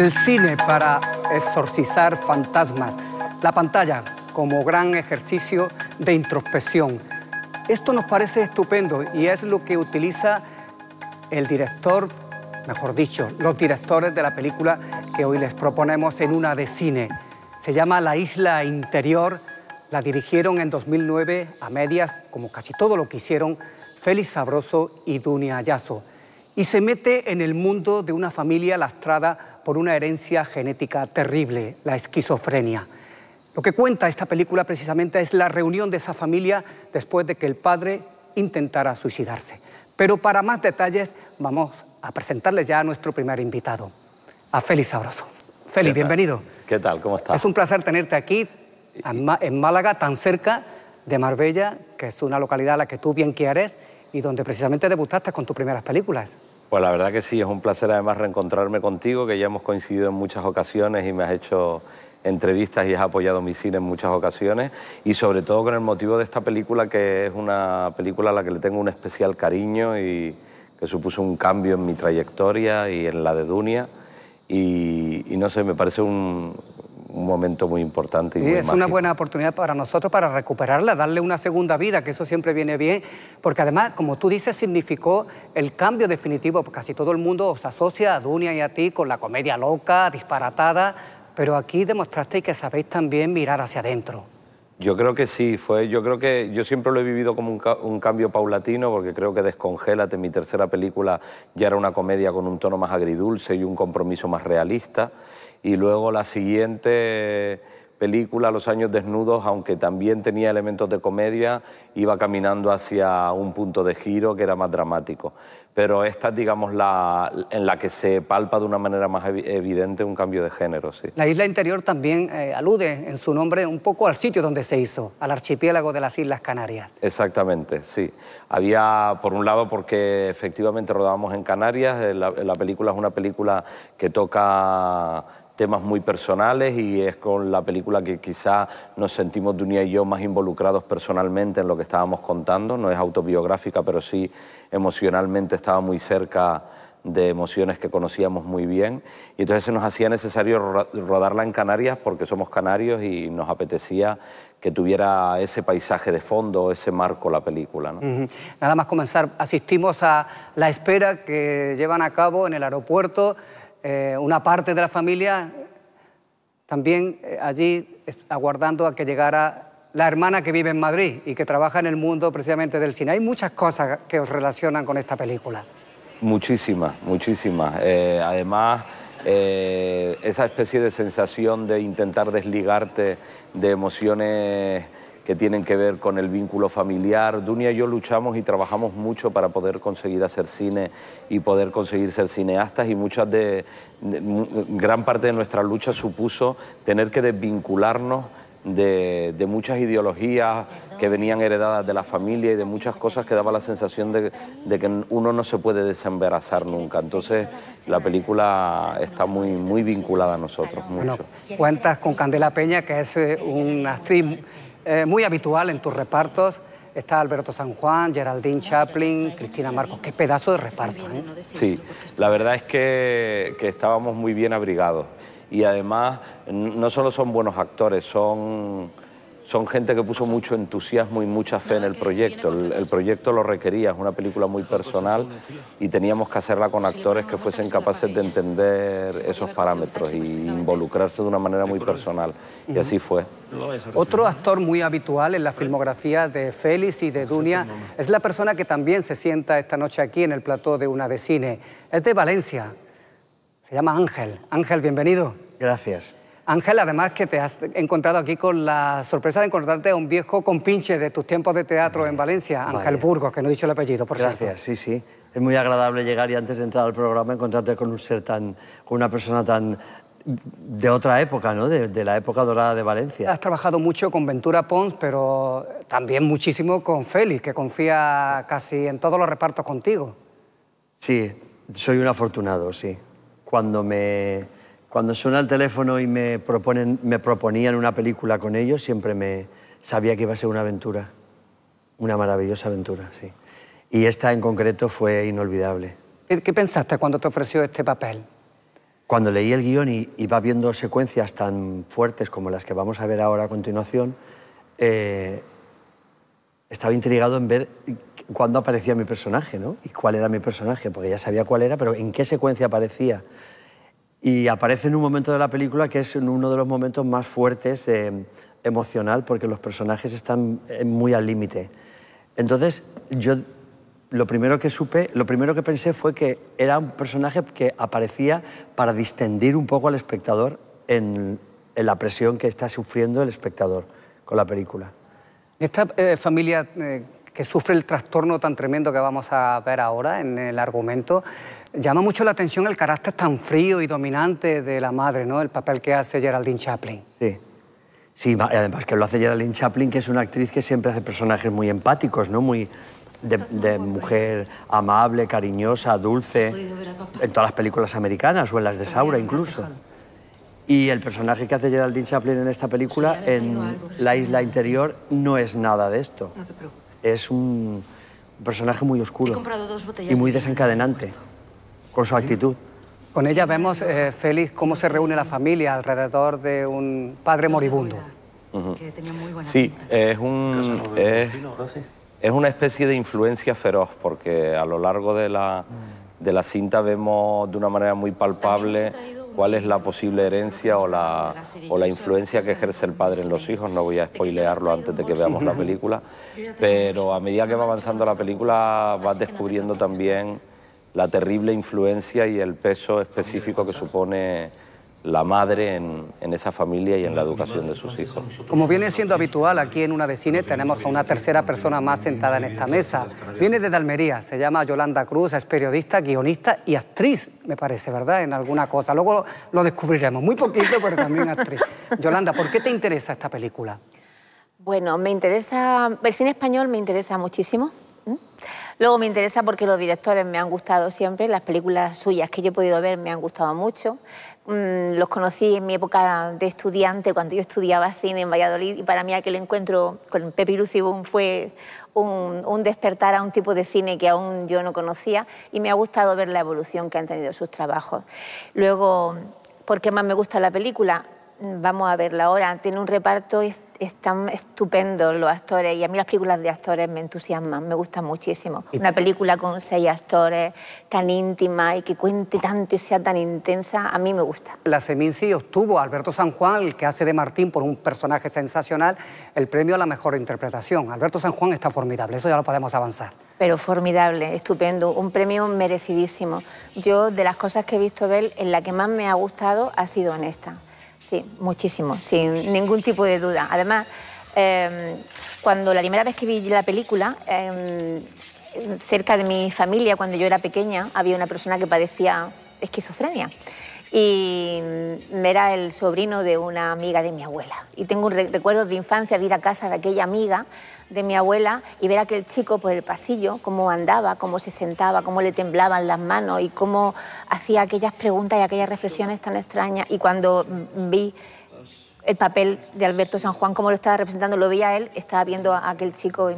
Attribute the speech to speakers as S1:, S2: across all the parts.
S1: El cine para exorcizar fantasmas. La pantalla como gran ejercicio de introspección. Esto nos parece estupendo y es lo que utiliza el director, mejor dicho, los directores de la película que hoy les proponemos en una de cine. Se llama La Isla Interior. La dirigieron en 2009 a medias, como casi todo lo que hicieron, Félix Sabroso y Dunia Ayazo y se mete en el mundo de una familia lastrada por una herencia genética terrible, la esquizofrenia. Lo que cuenta esta película precisamente es la reunión de esa familia después de que el padre intentara suicidarse. Pero para más detalles vamos a presentarle ya a nuestro primer invitado, a Félix Sabroso. Félix, bienvenido.
S2: ¿Qué tal? ¿Cómo estás? Es
S1: un placer tenerte aquí en Málaga, tan cerca de Marbella, que es una localidad a la que tú bien quieres y donde precisamente debutaste con tus primeras películas.
S2: Pues la verdad que sí, es un placer además reencontrarme contigo, que ya hemos coincidido en muchas ocasiones y me has hecho entrevistas y has apoyado mi cine en muchas ocasiones y sobre todo con el motivo de esta película que es una película a la que le tengo un especial cariño y que supuso un cambio en mi trayectoria y en la de Dunia y, y no sé, me parece un, un momento muy importante. Y es una
S1: buena oportunidad para nosotros para recuperarla, darle una segunda vida, que eso siempre viene bien, porque además, como tú dices, significó el cambio definitivo, porque casi todo el mundo os asocia a Dunia y a ti con la comedia loca, disparatada, pero aquí demostraste que sabéis también mirar hacia adentro.
S2: Yo creo que sí, fue, yo creo que yo siempre lo he vivido como un, un, cambio paulatino, porque creo que Descongélate, mi tercera película, ya era una comedia con un tono más agridulce y un compromiso más realista y luego la siguiente película, Los años desnudos, aunque también tenía elementos de comedia, iba caminando hacia un punto de giro que era más dramático. Pero esta es, digamos, la, en la que se palpa de una manera más evidente un cambio de género. Sí.
S1: La isla interior también eh, alude en su nombre un poco al sitio donde se hizo, al archipiélago de las Islas Canarias.
S2: Exactamente, sí. Había, por un lado, porque efectivamente rodábamos en Canarias, eh, la, la película es una película que toca temas muy personales y es con la película que quizá nos sentimos Dunia y yo más involucrados personalmente en lo que estábamos contando. No es autobiográfica, pero sí emocionalmente estaba muy cerca de emociones que conocíamos muy bien. Y entonces se nos hacía necesario rodarla en Canarias porque somos canarios y nos apetecía que tuviera ese paisaje de fondo, ese marco la película.
S1: Nada más comenzar, asistimos a la espera que llevan a cabo en el aeropuerto eh, una parte de la familia eh, también eh, allí aguardando a que llegara la hermana que vive en Madrid y que trabaja en el mundo precisamente del cine. Hay muchas cosas que os relacionan con esta película.
S2: Muchísimas, muchísimas. además, esa especie de sensación de intentar desligarte de emociones que tienen que ver con el vínculo familiar. Dunia y yo luchamos y trabajamos mucho para poder conseguir hacer cine y poder conseguir ser cineastas y muchas de, gran parte de nuestra lucha supuso tener que desvincularnos de, muchas ideologías que venían heredadas de la familia y de muchas cosas que daba la sensación de, de, que uno no se puede desembarazar nunca. Entonces la película está muy, muy vinculada a nosotros, mucho.
S1: cuentas con Candela Peña, que es eh, una actriz eh, muy habitual en tus repartos. Está Alberto San Juan, Geraldine Chaplin, Cristina Marcos. Qué pedazo de reparto, ¿eh?
S2: Sí, la verdad es que estábamos muy bien abrigados. Y además, no solo son buenos actores, son son gente que puso mucho entusiasmo y mucha fe en el proyecto. El, proyecto lo requería, es una película muy personal y teníamos que hacerla con actores que fuesen capaces de entender esos parámetros y involucrarse de una manera muy personal. Y así fue.
S1: Otro actor muy habitual en la filmografía de Félix y de Dunia es la persona que también se sienta esta noche aquí en el plató de una de cine. Es de Valencia. Se llama Ángel. Ángel, bienvenido. Gracias. Ángel, además que te has encontrado aquí con la sorpresa de encontrarte a un viejo compinche de tus tiempos de teatro en Valencia, Ángel Burgos, que no he dicho el apellido, por Gracias,
S3: sí, sí. Es muy agradable llegar y antes de entrar al programa encontrarte con un ser tan, con una persona tan de otra época, ¿no? de, la época dorada de Valencia.
S1: Has trabajado mucho con Ventura Pons, pero también muchísimo con Félix, que confía casi en todos los repartos contigo.
S3: Sí, soy un afortunado, sí. Cuando me cuando suena el teléfono y me, proponen, me proponían una película con ellos, siempre me sabía que iba a ser una aventura, una maravillosa aventura, sí. Y esta en concreto fue inolvidable.
S1: ¿Qué, pensaste cuando te ofreció este papel?
S3: Cuando leí el guión y iba viendo secuencias tan fuertes como las que vamos a ver ahora a continuación, eh, estaba intrigado en ver cuándo aparecía mi personaje, ¿no? Y cuál era mi personaje, porque ya sabía cuál era, pero en qué secuencia aparecía. Y aparece en un momento de la película que es uno de los momentos más fuertes eh, emocional porque los personajes están eh, muy al límite. Entonces, yo lo primero que supe, lo primero que pensé fue que era un personaje que aparecía para distendir un poco al espectador en,
S1: la presión que está sufriendo el espectador
S3: con la película.
S1: Esta eh, familia que sufre el trastorno tan tremendo que vamos a ver ahora en el argumento, llama mucho la atención el carácter tan frío y dominante de la madre, ¿no? El papel que hace Geraldine Chaplin.
S3: Sí. Sí, además que lo hace Geraldine Chaplin, que es una actriz que siempre hace personajes muy empáticos, ¿no? Muy de, de mujer amable, cariñosa, dulce, en todas las películas americanas o en las de Saura incluso. Y el personaje que hace Geraldine Chaplin en esta película, en La isla interior, no es nada de esto. No te preocupes
S1: es un personaje muy oscuro y muy desencadenante con su actitud. Con ella vemos, eh, feliz Félix, cómo se reúne la familia alrededor de un padre moribundo.
S2: sí, es un una especie de influencia feroz porque a lo largo de la, mm. de la cinta vemos de una manera muy palpable cuál es la posible herencia o la, o la influencia que ejerce el padre en los hijos. No voy a spoilearlo antes de que veamos la película, pero a medida que va avanzando la película vas descubriendo también la terrible influencia y el peso específico que supone la madre en, esa familia y en la educación de sus hijos.
S1: Como viene siendo habitual aquí en una de cine, tenemos a una tercera persona más sentada en esta mesa. Viene desde Almería, se llama Yolanda Cruz, es periodista, guionista y actriz, me parece, ¿verdad? En alguna cosa. Luego lo descubriremos, muy poquito, pero también actriz. Yolanda, ¿por qué te interesa esta película?
S4: Bueno, me interesa, el cine español me interesa muchísimo. Luego me interesa porque los directores me han gustado siempre, las películas suyas que yo he podido ver me han gustado mucho. Mm, los conocí en mi época de estudiante, cuando yo estudiaba cine en Valladolid, y para mí aquel encuentro con Pepi lucibum fue un, un, despertar a un tipo de cine que aún yo no conocía, y me ha gustado ver la evolución que han tenido sus trabajos. Luego, ¿por qué más me gusta la película? vamos a verla ahora, tiene un reparto estupendo los actores y a mí las películas de actores me entusiasman, me gustan muchísimo. Una película con seis actores tan íntima y que cuente tanto y sea tan intensa, a mí me gusta.
S1: La Seminci obtuvo Alberto San Juan, el que hace de Martín por un personaje sensacional, el premio a la mejor interpretación. Alberto San Juan está formidable, eso ya lo podemos avanzar.
S4: Pero formidable, estupendo, un premio merecidísimo. Yo de las cosas que he visto de él, en la que más me ha gustado ha sido en esta. Sí, muchísimo, sin ningún tipo de duda. Además, em, cuando la primera vez que vi la película, em, cerca de mi familia, cuando yo era pequeña, había una persona que padecía esquizofrenia y mm, era el sobrino de una amiga de mi abuela. Y tengo recuerdos de infancia de ir a casa de aquella amiga de mi abuela y ver a aquel chico por el pasillo, cómo andaba, cómo se sentaba, cómo le temblaban las manos y cómo hacía aquellas preguntas y aquellas reflexiones tan extrañas. Y cuando mm, vi el papel de Alberto San Juan, cómo lo estaba representando, lo veía él, estaba viendo a aquel chico.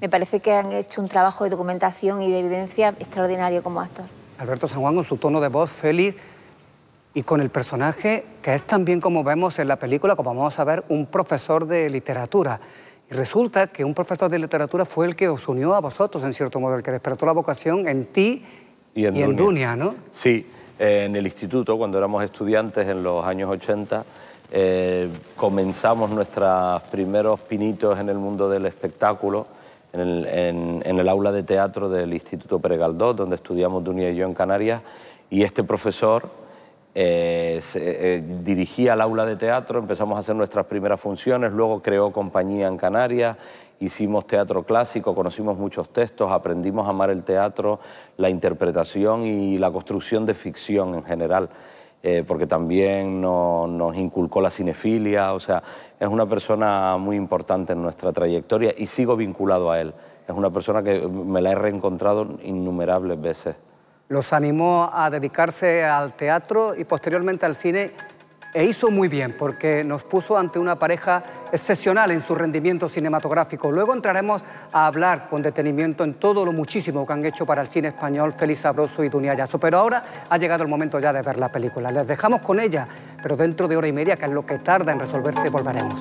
S4: me, parece que han hecho un trabajo de documentación y de vivencia extraordinario como actor.
S1: Alberto San Juan, con su tono de voz, feliz, y con el personaje que es también, como vemos en la película, como vamos a ver, un profesor de literatura. Y resulta que un profesor de literatura fue el que os unió a vosotros, en cierto modo, el que despertó la vocación en ti y en, Dunia. ¿no?
S2: Sí, en el instituto, cuando éramos estudiantes en los años 80, eh, comenzamos nuestros primeros pinitos en el mundo del espectáculo en el, aula de teatro del Instituto pregaldó donde estudiamos Dunia y yo en Canarias, y este profesor eh, eh, dirigía el aula de teatro, empezamos a hacer nuestras primeras funciones, luego creó compañía en Canarias, hicimos teatro clásico, conocimos muchos textos, aprendimos a amar el teatro, la interpretación y la construcción de ficción en general. Eh, porque también nos inculcó la cinefilia, o sea, es una persona muy importante en nuestra trayectoria y sigo vinculado a él. Es una persona que me la he reencontrado innumerables veces
S1: los animó a dedicarse al teatro y posteriormente al cine e hizo muy bien porque nos puso ante una pareja excepcional en su rendimiento cinematográfico. Luego entraremos a hablar con detenimiento en todo lo muchísimo que han hecho para el cine español Félix Sabroso y Dunia Ayaso, Pero ahora ha llegado el momento ya de ver la película. Les dejamos con ella, pero dentro de hora y media, que es lo que tarda en resolverse, volveremos.